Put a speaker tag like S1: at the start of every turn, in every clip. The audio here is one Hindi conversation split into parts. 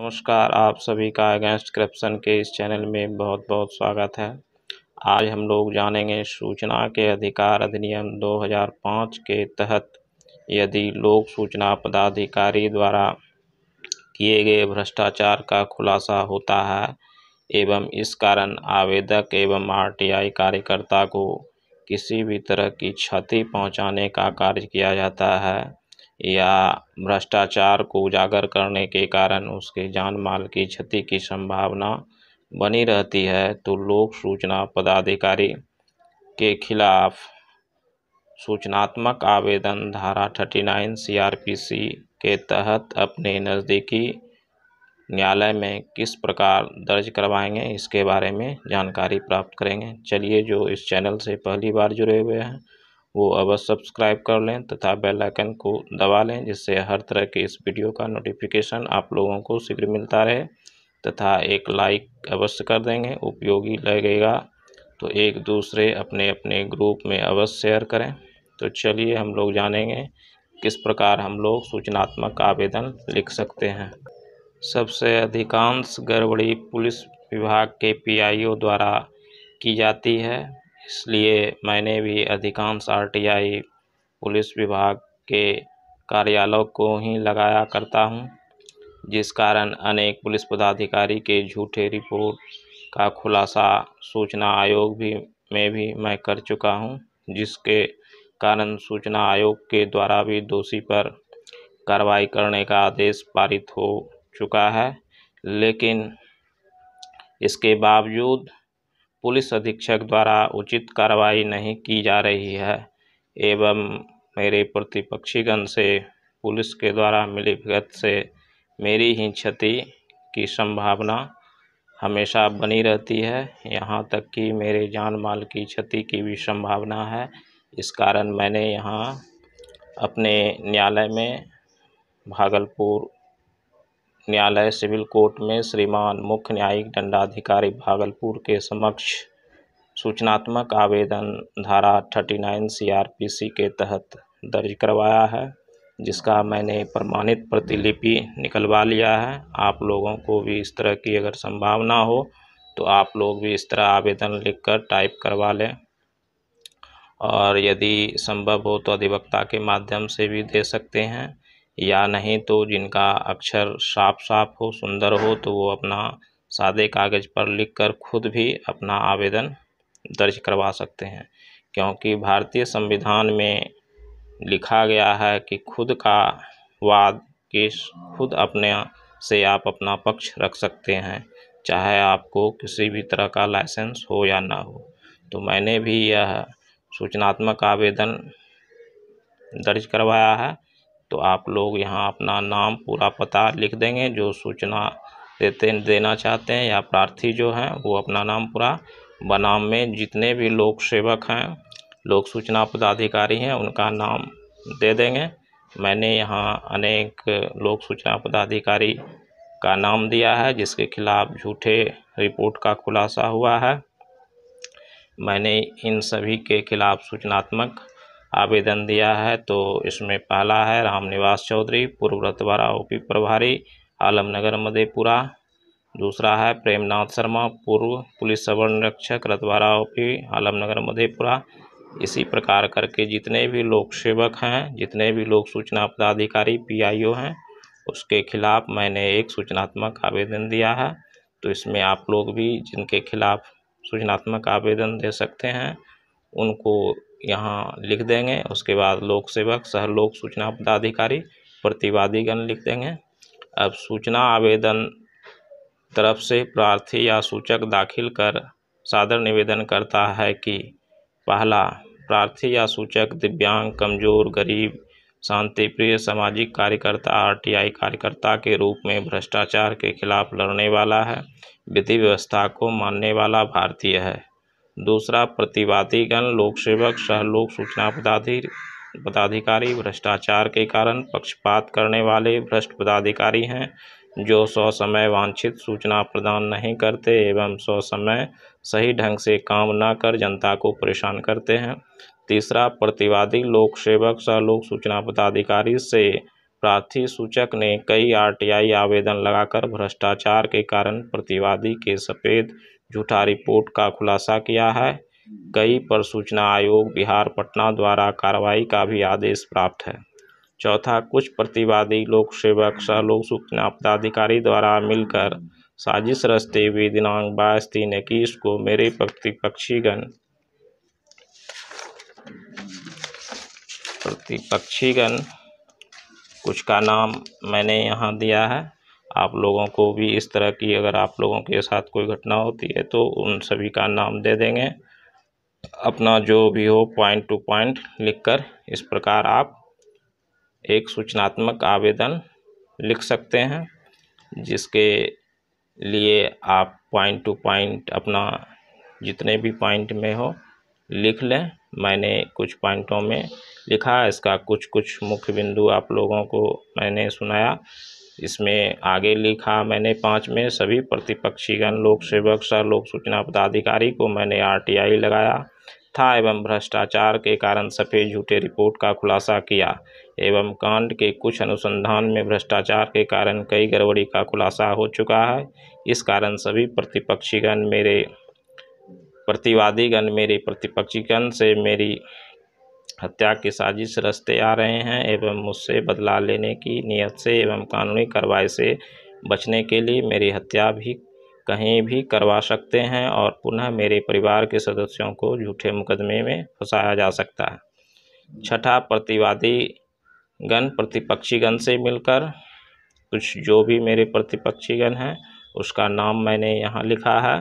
S1: नमस्कार आप सभी का अगेंस्ट करप्शन के इस चैनल में बहुत बहुत स्वागत है आज हम लोग जानेंगे सूचना के अधिकार अधिनियम 2005 के तहत यदि लोक सूचना पदाधिकारी द्वारा किए गए भ्रष्टाचार का खुलासा होता है एवं इस कारण आवेदक एवं आरटीआई कार्यकर्ता को किसी भी तरह की क्षति पहुंचाने का कार्य किया जाता है या भ्रष्टाचार को उजागर करने के कारण उसके जान माल की क्षति की संभावना बनी रहती है तो लोक सूचना पदाधिकारी के खिलाफ सूचनात्मक आवेदन धारा thirty nine C R P C के तहत अपने नज़दीकी न्यायालय में किस प्रकार दर्ज करवाएंगे इसके बारे में जानकारी प्राप्त करेंगे चलिए जो इस चैनल से पहली बार जुड़े हुए हैं वो अवश्य सब्सक्राइब कर लें तथा बेल आइकन को दबा लें जिससे हर तरह के इस वीडियो का नोटिफिकेशन आप लोगों को शीघ्र मिलता रहे तथा एक लाइक अवश्य कर देंगे उपयोगी लगेगा तो एक दूसरे अपने अपने ग्रुप में अवश्य शेयर करें तो चलिए हम लोग जानेंगे किस प्रकार हम लोग सूचनात्मक आवेदन लिख सकते हैं सबसे अधिकांश गड़बड़ी पुलिस विभाग के पीआईओ द्वारा की जाती है इसलिए मैंने भी अधिकांश आर टी आई पुलिस विभाग के कार्यालयों को ही लगाया करता हूँ जिस कारण अनेक पुलिस पदाधिकारी के झूठे रिपोर्ट का खुलासा सूचना आयोग भी में भी मैं कर चुका हूँ जिसके कारण सूचना आयोग के द्वारा भी दोषी पर कार्रवाई करने का आदेश पारित हो चुका है लेकिन इसके बावजूद पुलिस अधीक्षक द्वारा उचित कार्रवाई नहीं की जा रही है एवं मेरे प्रतिपक्षीगण से पुलिस के द्वारा मिली भगत से मेरी ही क्षति की संभावना हमेशा बनी रहती है यहाँ तक कि मेरे जान माल की क्षति की भी संभावना है इस कारण मैंने यहाँ अपने न्यायालय में भागलपुर न्यायालय सिविल कोर्ट में श्रीमान मुख्य न्यायिक दंडाधिकारी भागलपुर के समक्ष सूचनात्मक आवेदन धारा thirty nine C R P C के तहत दर्ज करवाया है जिसका मैंने प्रमाणित प्रतिलिपि निकलवा लिया है आप लोगों को भी इस तरह की अगर संभावना हो तो आप लोग भी इस तरह आवेदन लिखकर टाइप करवा लें और यदि संभव हो तो अधिवक्ता के माध्यम से भी दे सकते हैं या नहीं तो जिनका अक्षर साफ साफ हो सुंदर हो तो वो अपना सादे कागज़ पर लिखकर खुद भी अपना आवेदन दर्ज करवा सकते हैं क्योंकि भारतीय संविधान में लिखा गया है कि खुद का वाद कि खुद अपने से आप अपना पक्ष रख सकते हैं चाहे आपको किसी भी तरह का लाइसेंस हो या ना हो तो मैंने भी यह सूचनात्मक आवेदन दर्ज करवाया है तो आप लोग यहाँ अपना नाम पूरा पता लिख देंगे जो सूचना देते देना चाहते हैं या प्रार्थी जो हैं वो अपना नाम पूरा बनाम में जितने भी लोक सेवक हैं लोक सूचना पदाधिकारी हैं उनका नाम दे देंगे मैंने यहाँ अनेक लोक सूचना पदाधिकारी का नाम दिया है जिसके खिलाफ झूठे रिपोर्ट का खुलासा हुआ है मैंने इन सभी के खिलाफ सूचनात्मक आवेदन दिया है तो इसमें पहला है राम निवास चौधरी पूर्व रतवारा ओपी प्रभारी आलमनगर मधेपुरा दूसरा है प्रेमनाथ शर्मा पूर्व पुलिस सवर निरीक्षक रतवारा ओपी आलमनगर मधेपुरा इसी प्रकार करके जितने भी लोक सेवक हैं जितने भी लोक सूचना पदाधिकारी पीआईओ हैं उसके खिलाफ मैंने एक सूचनात्मक आवेदन दिया है तो इसमें आप लोग भी जिनके खिलाफ सूचनात्मक आवेदन दे सकते हैं उनको यहाँ लिख देंगे उसके बाद लोक सेवक सह लोक सूचना पदाधिकारी प्रतिवादीगण लिख देंगे अब सूचना आवेदन तरफ से प्रार्थी या सूचक दाखिल कर सादर निवेदन करता है कि पहला प्रार्थी या सूचक दिव्यांग कमजोर गरीब शांतिप्रिय सामाजिक कार्यकर्ता आरटीआई कार्यकर्ता के रूप में भ्रष्टाचार के खिलाफ लड़ने वाला है विधि व्यवस्था को मानने वाला भारतीय है दूसरा प्रतिवादीगण लोकसेवक सहलोक सूचना पदाधिक पदाधिकारी भ्रष्टाचार के कारण पक्षपात करने वाले भ्रष्ट पदाधिकारी हैं जो समय वांछित सूचना प्रदान नहीं करते एवं समय सही ढंग से काम न कर जनता को परेशान करते हैं तीसरा प्रतिवादी लोक सेवक सह लोक सूचना पदाधिकारी से प्रार्थी सूचक ने कई आरटीआई आवेदन लगाकर भ्रष्टाचार के कारण प्रतिवादी के सफेद झूठा रिपोर्ट का खुलासा किया है कई पर सूचना आयोग बिहार पटना द्वारा कार्रवाई का भी आदेश प्राप्त है चौथा कुछ प्रतिवादी लोक सेवक सह लोक सूचना पदाधिकारी द्वारा मिलकर साजिश रचते हुए दिनांक बाईस तीन इक्कीस को मेरे प्रतिपक्षीगण प्रतिपक्षीगण कुछ का नाम मैंने यहाँ दिया है आप लोगों को भी इस तरह की अगर आप लोगों के साथ कोई घटना होती है तो उन सभी का नाम दे देंगे अपना जो भी हो पॉइंट टू पॉइंट लिखकर इस प्रकार आप एक सूचनात्मक आवेदन लिख सकते हैं जिसके लिए आप पॉइंट टू पॉइंट अपना जितने भी पॉइंट में हो लिख लें मैंने कुछ पॉइंटों में लिखा इसका कुछ कुछ मुख्य बिंदु आप लोगों को मैंने सुनाया इसमें आगे लिखा मैंने पाँच में सभी प्रतिपक्षीगण लोक सेवक सह लोक सूचना पदाधिकारी को मैंने आरटीआई लगाया था एवं भ्रष्टाचार के कारण सफ़ेद झूठे रिपोर्ट का खुलासा किया एवं कांड के कुछ अनुसंधान में भ्रष्टाचार के कारण कई गड़बड़ी का खुलासा हो चुका है इस कारण सभी प्रतिपक्षीगण मेरे प्रतिवादीगण मेरे प्रतिपक्षीगण से मेरी हत्या की साजिश रचते आ रहे हैं एवं मुझसे बदला लेने की नीयत से एवं कानूनी कार्रवाई से बचने के लिए मेरी हत्या भी कहीं भी करवा सकते हैं और पुनः मेरे परिवार के सदस्यों को झूठे मुकदमे में फंसाया जा सकता है छठा प्रतिवादी गण प्रतिपक्षीगण से मिलकर कुछ जो भी मेरे प्रतिपक्षीगण हैं उसका नाम मैंने यहाँ लिखा है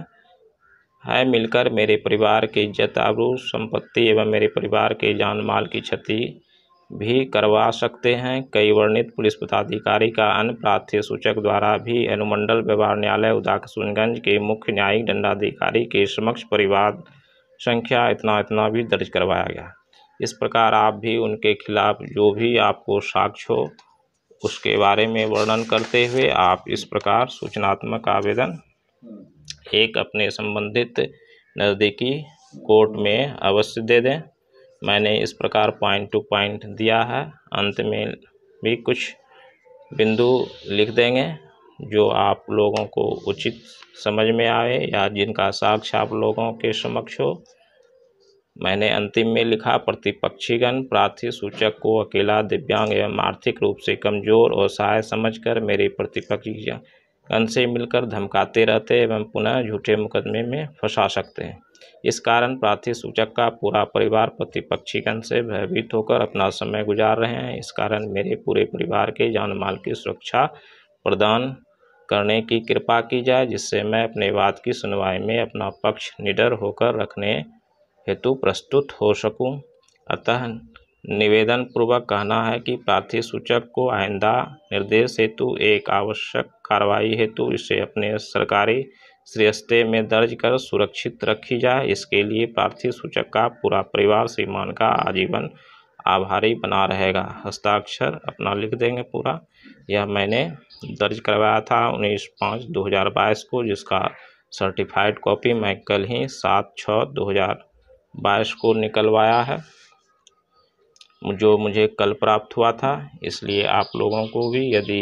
S1: है मिलकर मेरे परिवार की इज्जत आबरू संपत्ति एवं मेरे परिवार के जान माल की क्षति भी करवा सकते हैं कई वर्णित पुलिस पदाधिकारी का अन्य प्रार्थी सूचक द्वारा भी अनुमंडल व्यवहार न्यायालय उदाकसुनगंज के मुख्य न्यायिक दंडाधिकारी के समक्ष परिवार संख्या इतना इतना भी दर्ज करवाया गया इस प्रकार आप भी उनके खिलाफ जो भी आपको साक्ष्य हो उसके बारे में वर्णन करते हुए आप इस प्रकार सूचनात्मक आवेदन एक अपने संबंधित नज़दीकी कोर्ट में अवश्य दे दें मैंने इस प्रकार पॉइंट टू पॉइंट दिया है अंत में भी कुछ बिंदु लिख देंगे जो आप लोगों को उचित समझ में आए या जिनका साक्ष आप लोगों के समक्ष हो मैंने अंतिम में लिखा प्रतिपक्षीगण प्रार्थी सूचक को अकेला दिव्यांग एवं आर्थिक रूप से कमजोर और सहाय समझकर मेरे प्रतिपक्षी से मिलकर धमकाते रहते एवं पुनः झूठे मुकदमे में फंसा सकते हैं इस कारण प्रार्थी सूचक का पूरा परिवार प्रतिपक्षी कन से भयभीत होकर अपना समय गुजार रहे हैं इस कारण मेरे पूरे परिवार के जान माल की सुरक्षा प्रदान करने की कृपा की जाए जिससे मैं अपने वाद की सुनवाई में अपना पक्ष निडर होकर रखने हेतु प्रस्तुत हो सकूं अतः निवेदन पूर्वक कहना है कि प्रार्थी सूचक को आइंदा निर्देश हेतु एक आवश्यक कार्रवाई हेतु इसे अपने सरकारी श्रेयस्ते में दर्ज कर सुरक्षित रखी जाए इसके लिए प्रार्थी सूचक का पूरा परिवार श्रीमान का आजीवन आभारी बना रहेगा हस्ताक्षर अपना लिख देंगे पूरा यह मैंने दर्ज करवाया था उन्नीस पाँच दो हज़ार बाईस को जिसका सर्टिफाइड कॉपी मैं कल ही सात छः दो हज़ार बाईस को निकलवाया है जो मुझे कल प्राप्त हुआ था इसलिए आप लोगों को भी यदि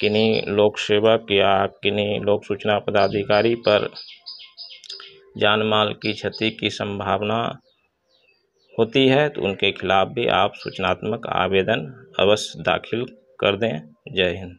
S1: किन्हीं लोक सेवक या किन्हीं लोक सूचना पदाधिकारी पर जान माल की क्षति की संभावना होती है तो उनके खिलाफ़ भी आप सूचनात्मक आवेदन अवश्य दाखिल कर दें जय हिंद